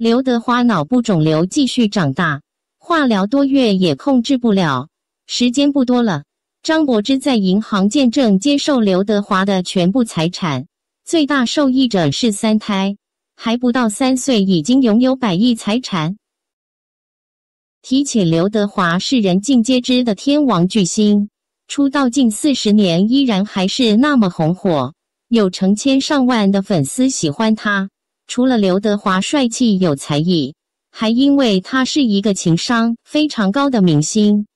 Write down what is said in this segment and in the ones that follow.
刘德华脑部肿瘤继续长大，化疗多月也控制不了，时间不多了。张柏芝在银行见证接受刘德华的全部财产，最大受益者是三胎，还不到三岁已经拥有百亿财产。提起刘德华，是人尽皆知的天王巨星，出道近四十年依然还是那么红火，有成千上万的粉丝喜欢他。除了刘德华帅气有才艺，还因为他是一个情商非常高的明星。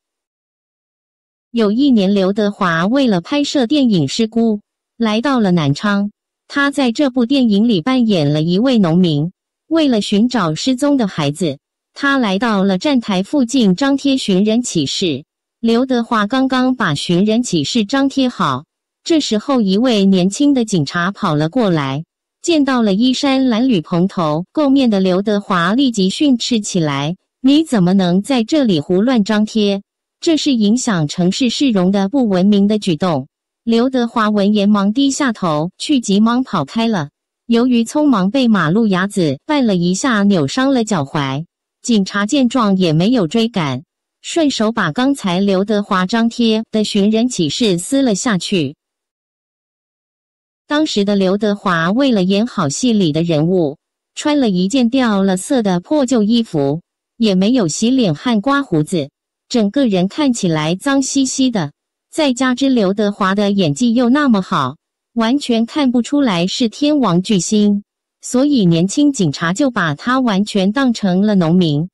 有一年，刘德华为了拍摄电影《失孤》，来到了南昌。他在这部电影里扮演了一位农民，为了寻找失踪的孩子，他来到了站台附近张贴寻人启事。刘德华刚刚把寻人启事张贴好，这时候一位年轻的警察跑了过来。见到了衣衫褴褛、蓬头垢面的刘德华，立即训斥起来：“你怎么能在这里胡乱张贴？这是影响城市市容的不文明的举动！”刘德华闻言，忙低下头去，急忙跑开了。由于匆忙，被马路牙子绊了一下，扭伤了脚踝。警察见状也没有追赶，顺手把刚才刘德华张贴的寻人启事撕了下去。当时的刘德华为了演好戏里的人物，穿了一件掉了色的破旧衣服，也没有洗脸、汗刮胡子，整个人看起来脏兮兮的。再加之刘德华的演技又那么好，完全看不出来是天王巨星，所以年轻警察就把他完全当成了农民。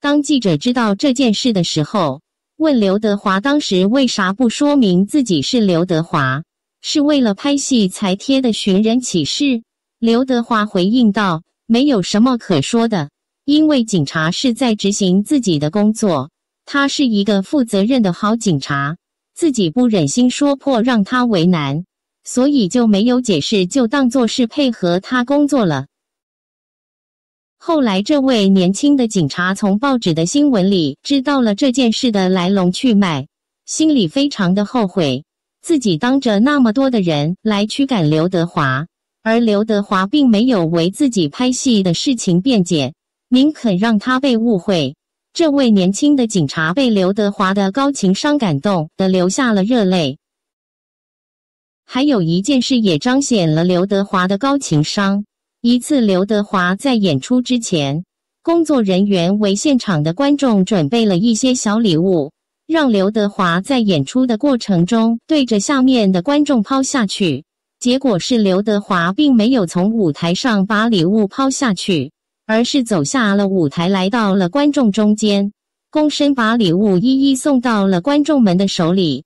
当记者知道这件事的时候，问刘德华当时为啥不说明自己是刘德华？是为了拍戏才贴的寻人启事，刘德华回应道：“没有什么可说的，因为警察是在执行自己的工作，他是一个负责任的好警察，自己不忍心说破让他为难，所以就没有解释，就当做是配合他工作了。”后来，这位年轻的警察从报纸的新闻里知道了这件事的来龙去脉，心里非常的后悔。自己当着那么多的人来驱赶刘德华，而刘德华并没有为自己拍戏的事情辩解，宁肯让他被误会。这位年轻的警察被刘德华的高情商感动的流下了热泪。还有一件事也彰显了刘德华的高情商。一次，刘德华在演出之前，工作人员为现场的观众准备了一些小礼物。让刘德华在演出的过程中对着下面的观众抛下去，结果是刘德华并没有从舞台上把礼物抛下去，而是走下了舞台，来到了观众中间，躬身把礼物一一送到了观众们的手里。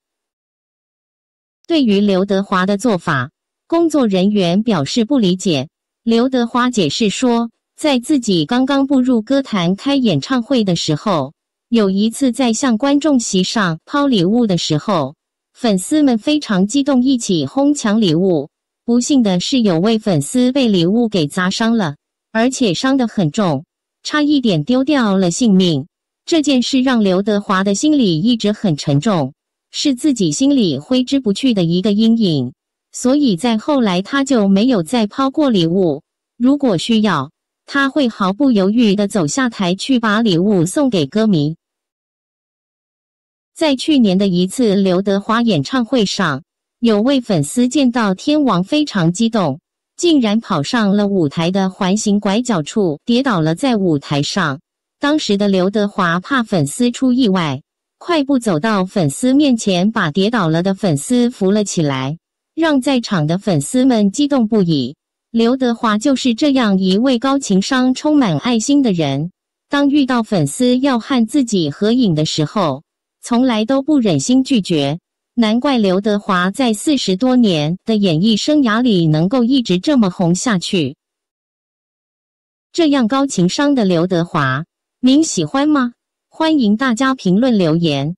对于刘德华的做法，工作人员表示不理解。刘德华解释说，在自己刚刚步入歌坛开演唱会的时候。有一次在向观众席上抛礼物的时候，粉丝们非常激动，一起哄抢礼物。不幸的是，有位粉丝被礼物给砸伤了，而且伤得很重，差一点丢掉了性命。这件事让刘德华的心里一直很沉重，是自己心里挥之不去的一个阴影。所以在后来他就没有再抛过礼物。如果需要。他会毫不犹豫的走下台去把礼物送给歌迷。在去年的一次刘德华演唱会上，有位粉丝见到天王非常激动，竟然跑上了舞台的环形拐角处，跌倒了在舞台上。当时的刘德华怕粉丝出意外，快步走到粉丝面前，把跌倒了的粉丝扶了起来，让在场的粉丝们激动不已。刘德华就是这样一位高情商、充满爱心的人。当遇到粉丝要和自己合影的时候，从来都不忍心拒绝。难怪刘德华在四十多年的演艺生涯里能够一直这么红下去。这样高情商的刘德华，您喜欢吗？欢迎大家评论留言。